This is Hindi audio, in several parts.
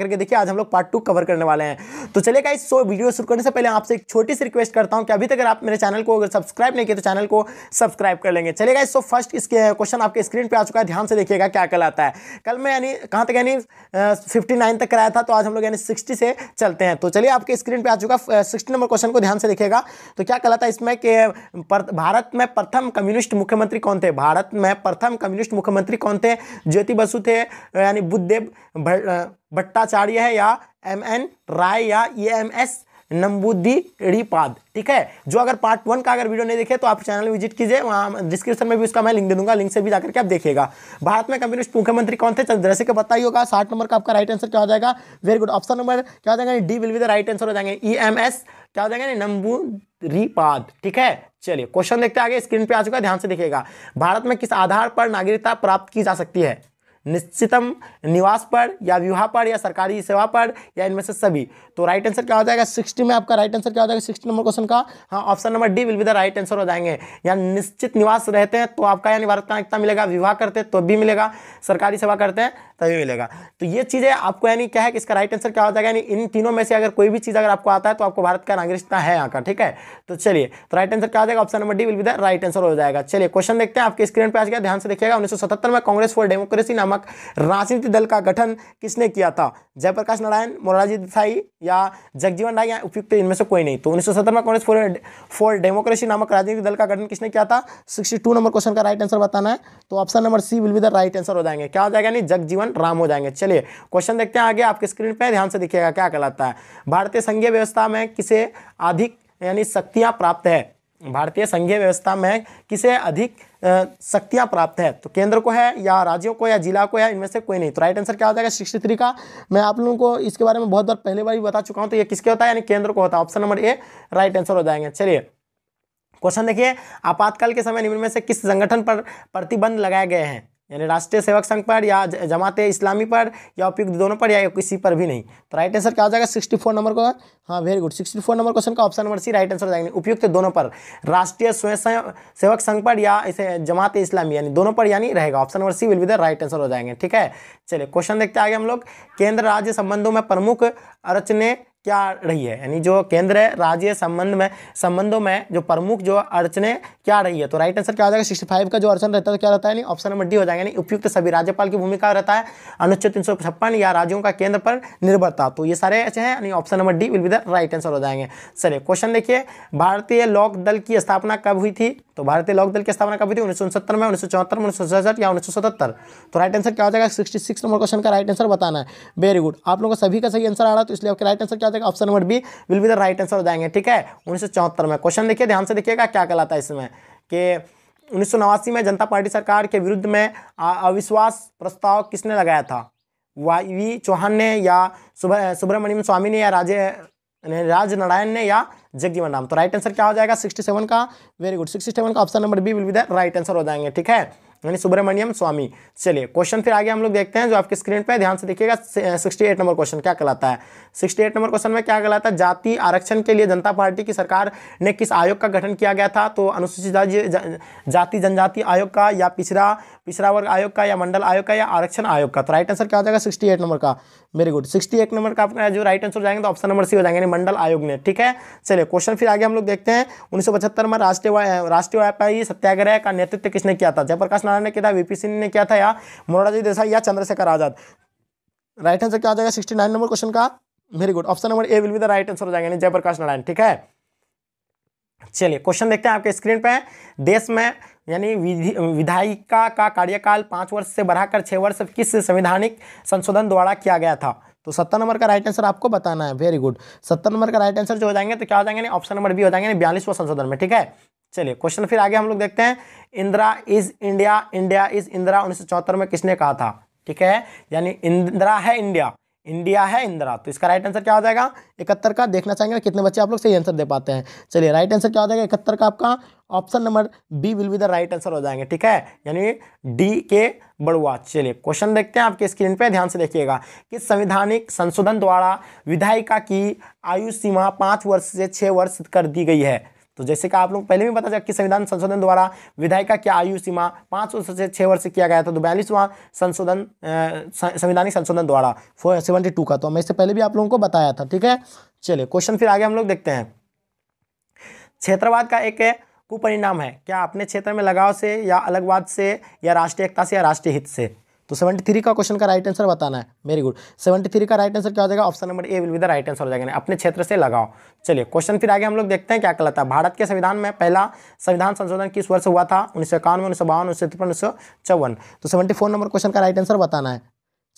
करके देखिए आज हम लोग पार्ट टू कवर करने वाले हैं तो चलिए गाइस सो वीडियो शुरू करने से पहले आपसे एक छोटी सी रिक्वेस्ट करता हूं कि अभी तक अगर आप मेरे चैनल को अगर सब्सक्राइब नहीं किया तो चैनल को सब्सक्राइब कर लेंगे चलिए गाइस सो फर्स्ट इसके क्वेश्चन आपके स्क्रीन पे आ चुका है ध्यान से देखिएगा क्या कल आता है कल मैं यानी कहां तक यानी फिफ्टी तक कराया था तो आज हम लोग यानी सिक्सटी से चलते हैं तो चलिए आपके स्क्रीन पर आ चुका सिक्सटी नंबर क्वेश्चन को ध्यान से देखिएगा तो क्या कल आता इसमें कि भारत में प्रथम कम्युनिस्ट मुख्यमंत्री कौन थे भारत में प्रथम कम्युनिस्ट मुख्यमंत्री कौन थे ज्योति बसु थे यानी बुद्धदेव भट्टाचार्य है या एम एन राय या E e M S Namboodiripad ठीक है जो अगर पार्ट वन का अगर वीडियो नहीं देखे तो आप चैनल विजिट कीजिए वहाँ डिस्क्रिप्शन में भी उसका मैं लिंक दे दूंगा लिंक से भी जाकर के आप देखिएगा भारत में कम्युनिस्ट मुख्यमंत्री कौन थे जैसे के बताइए होगा साठ नंबर का आपका राइट आंसर क्या हो जाएगा वेरी गुड ऑप्शन नंबर क्या हो जाएगा D will with right answer हो जाएंगे ई एम एस क्या हो जाएंगे नंबू रिपाद ठीक है चलिए क्वेश्चन देखते आगे स्क्रीन पे आ चुका है ध्यान से देखिएगा भारत में किस आधार पर नागरिकता प्राप्त की जा सकती है निश्चितम निवास पर या विवाह पर या सरकारी सेवा पर या इनमें से सभी तो राइट आंसर क्या हो जाएगा सिक्सटी में आपका राइट आंसर क्या हो जाएगा सिक्सटी नंबर क्वेश्चन का हाँ option number D will be the right answer हो जाएंगे या निश्चित निवास रहते हैं तो आपका यानी नागरिकता मिलेगा विवाह करते हैं तो भी मिलेगा सरकारी सेवा करते हैं तभी मिलेगा तो ये चीज़ें आपको यानी क्या है कि इसका राइट आंसर क्या हो जाएगा यानी इन तीनों में से अगर कोई भी चीज़ अगर आपको आता है तो आपको भारत का नागरिकता है यहाँ का ठीक है तो चलिए तो राइट आंसर क्या हो जाएगा option number D will be the right answer हो जाएगा चलिए क्वेश्चन देखते हैं आपके स्क्रीन पर आ गया ध्यान से देखिएगा उन्नीस में कांग्रेस फॉर डेमोक्रेसी नाम नामक राजनीति दल का गठन किसने किया था जयप्रकाश नारायण मोरारजी देसाई या जगजीवन राय या उपयुक्त इनमें से कोई नहीं तो उन्नीस में कांग्रेस फॉर फॉर डेमोक्रेसी नामक राजनीतिक दल का गठन किसने किया था सिक्सटी नंबर क्वेश्चन का राइट आंसर बताना है तो option number C will be the right answer हो जाएंगे क्या हो जाएगा नहीं जगजीवन राम हो जाएंगे चलिए क्वेश्चन देखते हैं आगे आपके स्क्रीन पर ध्यान से देखिएगा क्या कहलाता है भारतीय संघीय व्यवस्था में किसे अधिक यानी शक्तियां प्राप्त है भारतीय संघीय व्यवस्था में किसे अधिक शक्तियां प्राप्त है तो केंद्र को है या राज्यों को या जिला को या इनमें से कोई नहीं तो राइट आंसर क्या हो जाएगा सिक्सटी थ्री का मैं आप लोगों को इसके बारे में बहुत बार पहले बार भी बता चुका हूं तो ये किसके होता है यानी केंद्र को होता है option number A right answer हो जाएंगे चलिए क्वेश्चन देखिए आपातकाल के समय निम्न में से किस संगठन पर प्रतिबंध लगाए गए हैं यानी राष्ट्रीय सेवक संघ पर या जमात इस्लामी पर या उपयुक्त दोनों पर या किसी पर भी नहीं तो राइट आंसर क्या हो जाएगा सिक्सटी फोर नंबर का हाँ very good sixty four number question का option number C right answer हो जाएंगे उपयुक्त दोनों पर राष्ट्रीय स्वयं सेवक संघ पर या इसे जमात इस्लामी यानी दोनों पर यानी रहेगा option number C will be the right answer हो जाएंगे ठीक है चलिए क्वेश्चन देखते आगे हम लोग केंद्र राज्य संबंधों में प्रमुख अरचने क्या रही है यानी जो केंद्र है राज्य संबंध में संबंधों में जो प्रमुख जो अड़चने क्या रही है तो राइट आंसर क्या हो जाएगा सिक्सटी फाइव का जो अड़चन रहता है तो क्या रहता है ऑप्शन नंबर डी हो जाएगा यानी उपयुक्त सभी राज्यपाल की भूमिका रहता है अनुच्छेद तीन सौ छप्पन या राज्यों का केंद्र पर निर्भरता तो ये सारे ऐसे हैं यानी option number D will be the right answer हो जाएंगे सर क्वेश्चन देखिए भारतीय लोक दल की स्थापना कब हुई थी तो भारतीय लोक दल की स्थापना कब हुई थी उन्नीस में उन्नीस में उन्नीस या उन्नीस तो राइट आंसर क्या हो जाएगा सिक्सटी नंबर क्वेश्चन का राइट आंसर बताना है वेरी गुड आप लोगों का सभी का सही आंसर आ रहा है तो इसलिए आपके राइट आंसर क्या कहलाता है option number B will be the right answer हो जाएंगे ठीक है उन्नीस में क्वेश्चन देखिए ध्यान से देखिएगा क्या कहलाता है इसमें कि उन्नीस में जनता पार्टी सरकार के विरुद्ध में अविश्वास प्रस्ताव किसने लगाया था वाई चौहान ने या सुब्रमण्यम स्वामी ने या राजे राज नारायण ने या जगजीवन राम तो राइट आंसर क्या हो जाएगा 67 का वेरी गुड 67 का option number B will be the right answer हो जाएंगे ठीक है यानी सुब्रमण्यम स्वामी चलिए क्वेश्चन फिर आगे हम लोग देखते हैं जो आपके स्क्रीन पर ध्यान से देखिएगा सिक्सटी एट नंबर क्वेश्चन क्या कहलाता है सिक्सटी एट नंबर क्वेश्चन में क्या कहलाता है जाति आरक्षण के लिए जनता पार्टी की सरकार ने किस आयोग का गठन किया गया था तो अनुसूचित जाति जनजाति आयोग का या पिछड़ा पिछड़ा वर्ग आयोग का या मंडल आयोग का या आरक्षण आयोग का तो राइट आंसर क्या हो जाएगा सिक्सटी एट नंबर का very good sixty eight number का आपका जो राइट आंसर जाएंगे तो ऑप्शन नंबर सी हो जाएंगे यानी मंडल आयोग ने ठीक है चलिए क्वेश्चन फिर आगे हम लोग देखते हैं उन्नीस में राष्ट्रीय राष्ट्रीय व्यापारी सत्याग्रह का नेतृत्व किसने किया था जयप्रकाश नारायण ने किया था वीपी सिंह ने किया था या मोरारजी देसाई या चंद्रशेखर आजाद राइट आंसर क्या आ जाएगा सिक्सटी नाइन नंबर क्वेश्चन का very good option number A will be the right answer हो जाएगा जयप्रकाश नारायण ठीक है चलिए क्वेश्चन देखते हैं आपके स्क्रीन पे देश में यानी विधायिका का कार्यकाल पांच वर्ष से बढ़ाकर छह वर्ष किस संवैधानिक संशोधन द्वारा किया गया था तो सत्तर नंबर का राइट आंसर आपको बताना है वेरी गुड सत्तर नंबर का राइट आंसर जो हो जाएंगे तो क्या हो जाएंगे ऑप्शन नंबर बी हो जाएंगे बयालीसवा संशोधन में ठीक है चलिए क्वेश्चन फिर आगे हम लोग देखते हैं Indira is India India is Indira उन्नीस में किसने कहा था ठीक है यानी इंदिरा है इंडिया इंडिया है इंदिरा तो इसका राइट आंसर क्या हो जाएगा इकहत्तर का देखना चाहेंगे कितने बच्चे आप लोग सही आंसर दे पाते हैं चलिए राइट आंसर क्या हो जाएगा इकहत्तर का आपका option number B will be the right answer हो जाएंगे ठीक है यानी डी के बड़ुआ चलिए क्वेश्चन देखते हैं आपके स्क्रीन पे ध्यान से देखिएगा कि संविधानिक संशोधन द्वारा विधायिका की आयु सीमा पाँच वर्ष से छः वर्ष कर दी गई है तो जैसे कि आप लोग पहले भी बता कि संविधान संशोधन द्वारा विधायिका क्या आयु सीमा पाँच वर्ष से छः वर्ष किया गया था तो बयालीसवां संशोधन संविधानिक संशोधन द्वारा फोर सेवेंटी टू का तो मैं इससे पहले भी आप लोगों को बताया था ठीक है चलिए क्वेश्चन फिर आगे हम लोग देखते हैं क्षेत्रवाद का एक कुपरिणाम है क्या अपने क्षेत्र में लगाव से या अलगवाद से या राष्ट्रीय एकता से या राष्ट्रीय हित से तो सेवेंटी थ्री का क्वेश्चन का राइट आंसर बताना है वेरी गुड सेवेंटी थ्री का राइट आंसर क्या हो जाएगा option number A will be the right answer हो जाएगा अपने क्षेत्र से लगाओ चलिए क्वेश्चन फिर आगे हम लोग देखते हैं क्या कहता है भारत के संविधान में पहला संविधान संशोधन किस वर्ष हुआ था उन्नीस सौ इक्यानवे उन्नीस सौ बावन उन्नीस सौ तिरपन उन्नीस सौ चौवन तो सेवेंटी फोर नंबर क्वेश्चन का राइट आंसर बताना है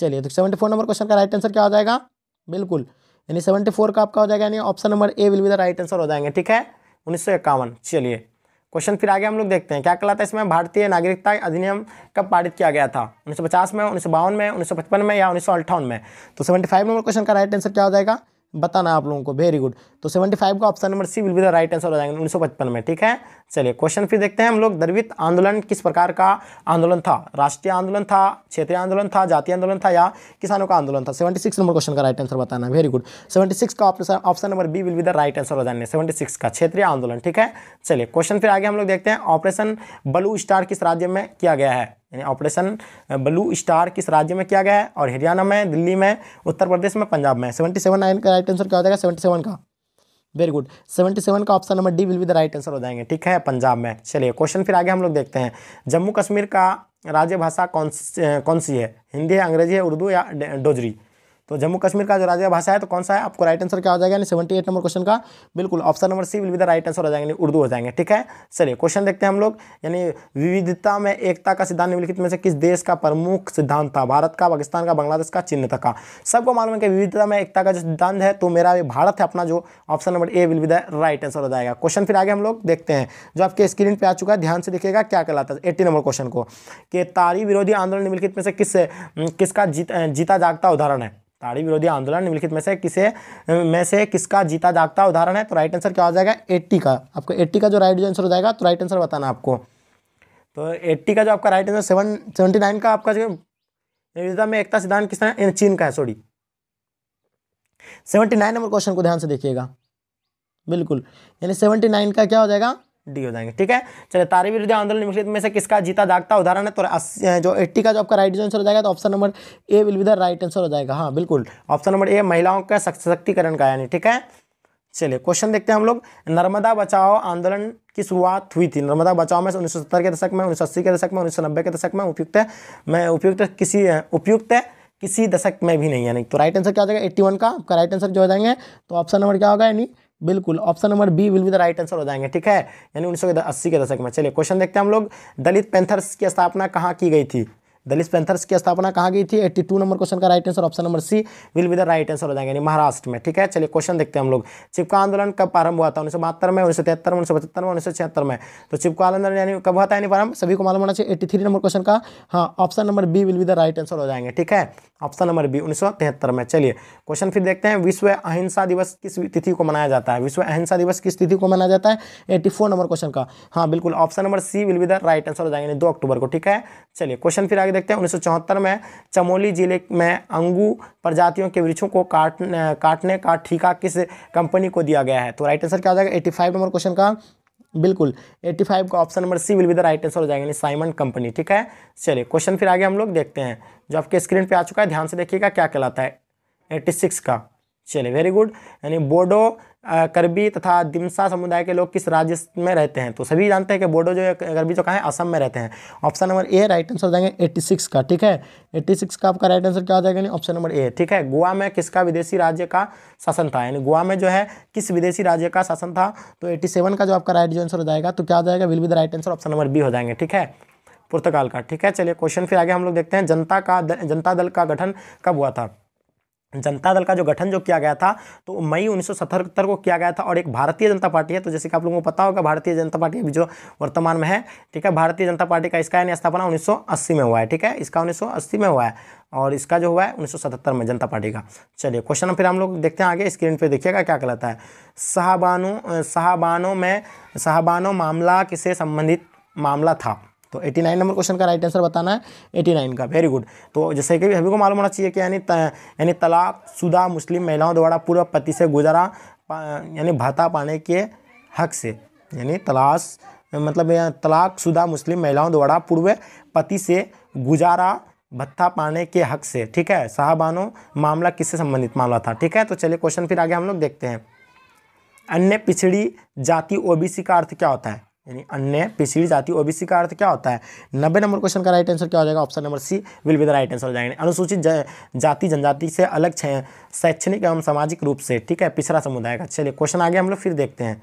चलिए तो सेवेंटी फोर नंबर क्वेश्चन का राइट आंसर क्या हो जाएगा बिल्कुल यानी सेवेंटी फोर का आपका हो जाएगा यानी option number A will with right answer हो जाएंगे ठीक है उन्नीस सौ इक्यावन चलिए क्वेश्चन फिर आगे हम लोग देखते हैं क्या कहलाता है इसमें भारतीय नागरिकता अधिनियम कब पारित किया गया था 1950 में उन्नीस में उन्नीस में या उन्नीस में तो 75 नंबर क्वेश्चन का राइट आंसर क्या हो जाएगा बताना आप लोगों को वेरी गुड तो 75 का option number C will be the right answer हो जाएंगे उन्नीस में ठीक है चलिए क्वेश्चन फिर देखते हैं हम लोग दरवित आंदोलन किस प्रकार का आंदोलन था राष्ट्रीय आंदोलन था क्षेत्रीय आंदोलन था जातीय आंदोलन था या किसानों का आंदोलन था 76 नंबर क्वेश्चन का राइट आंसर बताना वेरी गुड सिक्स का option number B will be the right answer हो जाएंगे सिक्स का क्षेत्रीय आंदोलन ठीक है चलिए क्वेश्चन फिर आगे हम लोग देखते हैं ऑपरेशन बलू स्टार किस राज्य में किया गया है यानी ऑपरेशन ब्लू स्टार किस राज्य में किया गया है और हरियाणा में दिल्ली में उत्तर प्रदेश में पंजाब में सेवेंटी सेवन नाइन का राइट आंसर क्या हो जाएगा सेवेंटी सेवन का वेरी गुड सेवेंटी सेवन का option number D will be the right answer हो जाएंगे ठीक है पंजाब में चलिए क्वेश्चन फिर आगे हम लोग देखते हैं जम्मू कश्मीर का राज्य भाषा कौन कौन सी है हिंदी है अंग्रेजी है उर्दू या डोजरी तो जम्मू कश्मीर का जो राज्य भाषा है तो कौन सा है आपको राइट आंसर क्या हो जाएगा यानी सेवेंटी एट नंबर क्वेश्चन का बिल्कुल option number C will be the right answer हो जाएंगे उर्दू हो जाएंगे ठीक है चलिए क्वेश्चन देखते हैं हम लोग यानी विविधता में एकता का सिद्धांत निम्नलिखित में से किस देश का प्रमुख सिद्धांत था भारत का पाकिस्तान का बांग्लादेश का चिन्ह का सबको मालूम है कि विविधता में एकता का जो सिद्धांत है तो मेरा भारत है अपना जो option number A will be the right answer हो जाएगा क्वेश्चन फिर आगे हम लोग देखते हैं जो आपके स्क्रीन पर आ चुका है ध्यान से देखिएगा क्या कहलाता है एट्टी नंबर क्वेश्चन को कि तारी विरोधी आंदोलन निम्नलिखित में से किस किसका जीत जीता जागता उदाहरण है ताड़ी विरोधी आंदोलन निम्नलिखित में से किसे में से किसका जीता जागता उदाहरण है तो राइट आंसर क्या हो जाएगा एट्टी का आपको एट्टी का जो राइट आंसर हो जाएगा तो राइट आंसर बताना आपको तो एट्टी का जो आपका right answer seven seventy nine का आपका जो में एकता सिद्धांत किसान चीन का है sorry seventy nine number question को ध्यान से देखिएगा बिल्कुल यानी सेवेंटी नाइन का क्या हो जाएगा डी हो जाएंगे ठीक है चलिए तारे विरोधी आंदोलन निम्नलिखित में से किसका जीता जागता उदाहरण है तो जो एट्टी का जो आपका राइट आंसर हो जाएगा तो option number A will be the right answer हो जाएगा हाँ बिल्कुल ऑप्शन नंबर ए महिलाओं का सशक्तिकरण का यानी ठीक है चलिए क्वेश्चन देखते हैं हम लोग नर्मदा बचाओ आंदोलन की शुरुआत हुई थी नर्मदा बचाओ में उन्नीस के दशक में उन्नीस के दशक में उन्नीस के दशक में उपयुक्त मैं उपयुक्त किसी उपयुक्त किसी दशक में भी नहीं यानी तो राइट आंसर क्या हो जाएगा एट्टी का आपका राइट आंसर जो हो जाएंगे तो ऑप्शन नंबर क्या होगा यानी बिल्कुल option number B will be the right answer हो जाएंगे ठीक है यानी उन्नीस सौ अस्सी के दशक में चलिए क्वेश्चन देखते हैं हम लोग दलित पेंथर्स की स्थापना कहाँ की गई थी दलित पेंथर्स की स्थापना कहाँ गई थी 82 नंबर क्वेश्चन का right answer option number C will be the right answer हो जाएंगे यानी महाराष्ट्र में ठीक है चलिए क्वेश्चन देखते हैं हम लोग चिपका आंदोलन कब प्रारंभ हुआ था उन्नीस सौ बहत्तर में उन्नीस सौ तिहत्तर में उन्नीस में उन्नीस में तो चिपका आंदोलन यानी कब हुआ था यानी प्रारंभ सभी को मालूम होना चाहिए एट्टी नंबर क्वेश्चन का हाँ option number B will be the right answer हो जाएंगे ठीक है ऑप्शन नंबर बी उन्नीस में चलिए क्वेश्चन फिर देखते हैं विश्व अहिंसा दिवस किस तिथि को मनाया जाता है विश्व अहिंसा दिवस किस तिथि को मनाया जाता है एट्टी नंबर क्वेश्चन का हाँ बिल्कुल option number C will be the right answer हो जाएंगे दो अक्टूबर को ठीक है चलिए क्वेश्चन फिर आगे आगे देखते हैं उन्नीस में चमोली जिले में अंगू प्रजातियों के वृक्षों को काट काटने का ठीका किस कंपनी को दिया गया है तो राइट आंसर क्या हो जाएगा एट्टी नंबर क्वेश्चन का बिल्कुल 85 का option number C will be the right answer हो जाएगा यानी साइमन कंपनी ठीक है चलिए क्वेश्चन फिर आगे हम लोग देखते हैं जो आपके स्क्रीन पे आ चुका है ध्यान से देखिएगा क्या कहलाता है 86 का चलिए वेरी गुड यानी बोडो करबी तथा दिमसा समुदाय के लोग किस राज्य में रहते हैं तो सभी जानते हैं कि बोडो जो है करबी जो कहाँ है असम में रहते हैं option number A right answer हो जाएंगे एट्टी सिक्स का ठीक है एट्टी सिक्स का आपका राइट आंसर क्या हो जाएगा यानी ऑप्शन नंबर ए ठीक है गोवा में किसका विदेशी राज्य का शासन था यानी गोवा में जो है किस विदेशी राज्य का शासन था तो एट्टी सेवन का जो आपका राइट आंसर हो जाएगा तो क्या हो जाएगा will be the right answer option number B हो जाएंगे ठीक है पुर्तगाल का ठीक है चलिए क्वेश्चन फिर आगे हम लोग देखते हैं जनता का जनता दल का गठन कब हुआ था जनता दल का जो गठन जो किया गया था तो मई उन्नीस को किया गया था और एक भारतीय जनता पार्टी है तो जैसे कि आप लोगों को पता होगा भारतीय जनता पार्टी अभी जो वर्तमान में है ठीक है भारतीय जनता पार्टी का इसका यानी स्थापना 1980 में हुआ है ठीक है इसका 1980 में हुआ है और इसका जो हुआ है उन्नीस में जनता पार्टी का चलिए क्वेश्चन फिर हम लोग देखते हैं आगे स्क्रीन पर देखिएगा क्या कहलाता है साहबानों साहबानों में साहबानों मामला किसे संबंधित मामला था तो 89 नंबर क्वेश्चन का राइट आंसर बताना है 89 का वेरी गुड तो जैसे कि सभी को मालूम होना चाहिए कि यानी यानी तलाक शुदा मुस्लिम महिलाओं द्वारा पूर्व पति से गुजारा यानी भाता पाने के हक से यानी तलाश मतलब तलाक शुदा मुस्लिम महिलाओं द्वारा पूर्व पति से गुजारा भत्ता पाने के हक से ठीक है साहबानो मामला किससे संबंधित मामला था ठीक है तो चलिए क्वेश्चन फिर आगे हम लोग देखते हैं अन्य पिछड़ी जाति ओबीसी का अर्थ क्या होता है यानी अन्य पिछड़ी जाति ओबीसी का अर्थ क्या होता है नब्बे नंबर क्वेश्चन का राइट आंसर क्या हो जाएगा option number C will be the right answer हो जाएंगे अनुसूचित जाति जनजाति से अलग शैक्षणिक एवं सामाजिक रूप से ठीक है पिछड़ा समुदाय का चलिए क्वेश्चन आगे हम लोग फिर देखते हैं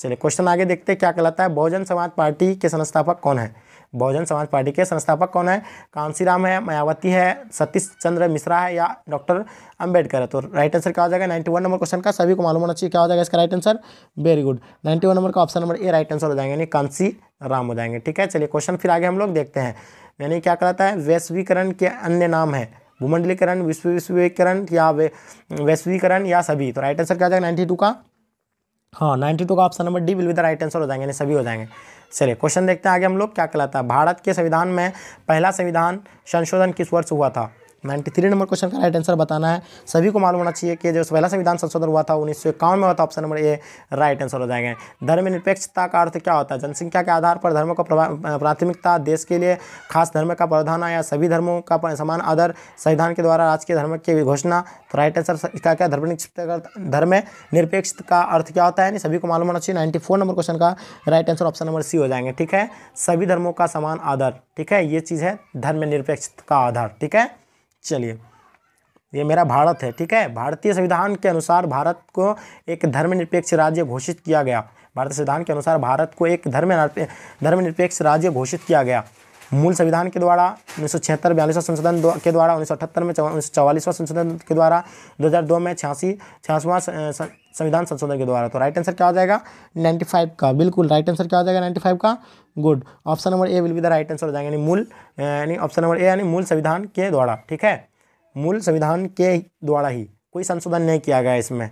चलिए क्वेश्चन आगे देखते हैं क्या कहलाता है बहुजन समाज पार्टी के संस्थापक कौन है बहुजन समाज पार्टी के संस्थापक कौन है कांसीराम है मायावती है सतीश चंद्र मिश्रा है या डॉक्टर अंबेडकर है तो राइट आंसर क्या हो जाएगा नाइन्टी वन नंबर क्वेश्चन का सभी को मालूम होना चाहिए क्या हो जाएगा इसका right answer very good ninety one number का option number A right answer हो जाएंगे यानी कांसी राम हो जाएंगे ठीक है चलिए क्वेश्चन फिर आगे हम लोग देखते हैं यानी क्या कहता है वैश्वीकरण के अन्य नाम है भूमंडलीकरण विश्व विश्वीकरण या वैश्वीकरण या सभी तो राइट आंसर क्या हो जाएगा नाइन्टी टू का हाँ नाइन्टी टू का option number D will with right answer हो जाएंगे यानी सभी हो जाएंगे चलिए क्वेश्चन देखते हैं आगे हम लोग क्या कहलाता है भारत के संविधान में पहला संविधान संशोधन किस वर्ष हुआ था नाइन्टी थ्री नंबर क्वेश्चन का राइट आंसर बताना है सभी को मालूम होना चाहिए कि जो पहला संविधान संशोधन हुआ था उन्नीस सौ इक्यावन में हुआ था option number A right answer हो जाएंगे निरपेक्षता का अर्थ क्या होता है जनसंख्या के आधार पर धर्म को प्राथमिकता देश के लिए खास धर्म का प्रावधान या सभी धर्मों का समान आदर संविधान के द्वारा राजकीय धर्म की घोषणा तो राइट आंसर इसका क्या धर्म धर्म निरपेक्ष का अर्थ क्या होता है सभी को मालूम होना चाहिए नाइन्टी नंबर क्वेश्चन का right answer option number C हो जाएंगे ठीक है सभी धर्मों का समान आदर ठीक है ये चीज़ है निरपेक्ष का आधार ठीक है चलिए ये मेरा भारत है ठीक है भारतीय संविधान के अनुसार भारत को एक धर्मनिरपेक्ष राज्य घोषित किया गया भारतीय संविधान के अनुसार भारत को एक धर्म धर्मनिरपेक्ष राज्य घोषित किया गया मूल संविधान के द्वारा उन्नीस सौ छिहत्तर बयालीसवां संशोधन के द्वारा उन्नीस सौ अठहत्तर में उन्नीस सौ चौवालीसवां संशोधन के द्वारा 2002 में छियासी छियासवां संविधान संशोधन के द्वारा तो राइट आंसर क्या हो जाएगा 95 का बिल्कुल राइट आंसर क्या हो जाएगा 95 का good option number A will be the right answer हो जाएगा यानी मूल यानी ऑप्शन नंबर ए यानी मूल संविधान के द्वारा ठीक है मूल संविधान के द्वारा ही कोई संशोधन नहीं किया गया इसमें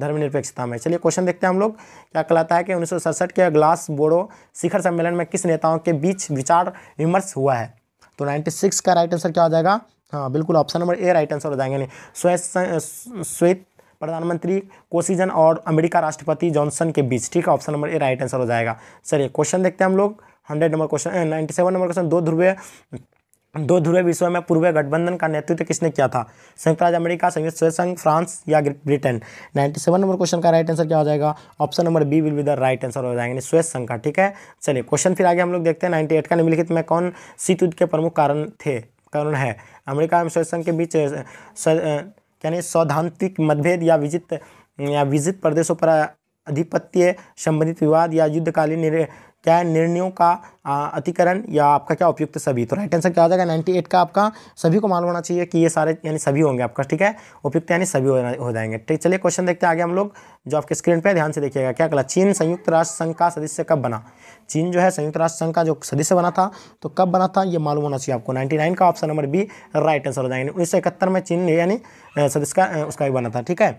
धर्मनिरपेक्षता में चलिए क्वेश्चन देखते हैं हम लोग क्या कहलाता है कि उन्नीस के ग्लास बोडो शिखर सम्मेलन में किस नेताओं के बीच विचार विमर्श हुआ है तो सिक्स का राइट आंसर क्या हो जाएगा हाँ बिल्कुल option number A right answer हो जाएंगे नहीं श्वेत प्रधानमंत्री कोसीजन और अमेरिका राष्ट्रपति जॉनसन के बीच ठीक है option number A right answer हो जाएगा चलिए क्वेश्चन देखते हैं हम लोग hundred number question ninety seven number question दो ध्रुवे दो ध्रुवे विश्व में पूर्व गठबंधन का नेतृत्व किसने किया था संयुक्त राज्य अमेरिका संयुक्त स्वयं संघ फ्रांस या Britain ninety seven number question का राइट आंसर क्या हो जाएगा option number B will be the right answer हो जाएगा सोवियत संघ का ठीक है चलिए क्वेश्चन फिर आगे हम लोग देखते हैं नाइन्टी का निम्नलिखित में कौन शीत युद्ध के प्रमुख कारण थे कारण है अमेरिका एवं सोवियत संघ के बीच यानी सैद्धांतिक मतभेद या विजित या विजित प्रदेशों पर आधिपत्य संबंधित विवाद या युद्धकालीन क्या है निर्णयों का अतिकरण या आपका क्या उपयुक्त सभी तो राइट आंसर क्या हो जाएगा 98 का आपका सभी को मालूम होना चाहिए कि ये सारे यानी सभी होंगे आपका ठीक है उपयुक्त यानी सभी हो जाएंगे ठीक चलिए क्वेश्चन देखते हैं आगे हम लोग जो आपके स्क्रीन पर ध्यान से देखिएगा क्या कला चीन संयुक्त राष्ट्र संघ का सदस्य कब बना चीन जो है संयुक्त राष्ट्र संघ का जो सदस्य बना था तो कब बना था ये मालूम होना चाहिए आपको नाइन्टी का option number B right answer हो जाएंगे उन्नीस में चीन यानी सदस्य का उसका भी बना था ठीक है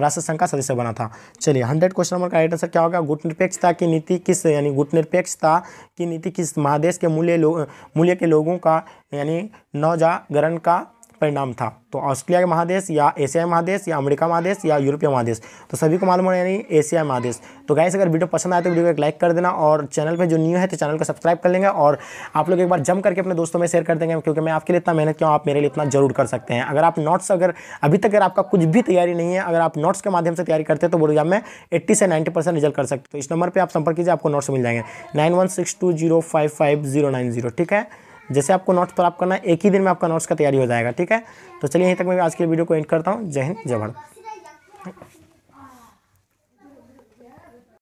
राष्ट्र संघ का सदस्य बना था चलिए हंड्रेड क्वेश्चन नंबर का राइट आंसर क्या होगा गुटनिरपेक्षता की नीति किस यानी गुटनिरपेक्षता की नीति किस महादेश के मूल्य मूल्य के लोगों का यानी नौजागरण का परिणाम था तो ऑस्ट्रेलिया के महादेश या एशियाई महादेश या अमेरिका महादेश या यूरोपीय महादेश तो सभी को मालूम है यानी एशियाई महादेश तो गाइस अगर वीडियो पसंद आए तो वीडियो को एक लाइक कर देना और चैनल पे जो न्यू है तो चैनल को सब्सक्राइब कर लेंगे और आप लोग एक बार जम करके अपने दोस्तों में शेयर कर देंगे क्योंकि मैं आपके लिए इतना मेहनत क्यों आप मेरे लिए इतना जरूर कर सकते हैं अगर आप नोट्स अगर अभी तक अगर आपका कुछ भी तैयारी नहीं है अगर आप नोट्स के माध्यम से तैयारी करते हैं तो बोलो एग्जाम में एट्टी से नाइन्टी परसेंट रिजल्ट कर सकते तो इस नंबर पर आप संपर्क कीजिए आपको नोट्स मिल जाएंगे nine one six two zero five five zero nine zero ठीक है जैसे आपको नोट्स प्राप्त करना है एक ही दिन में आपका नोट्स का तैयारी हो जाएगा ठीक है तो चलिए यहीं तक मैं आज के वीडियो को एंड करता हूँ जय हिंद जय भारत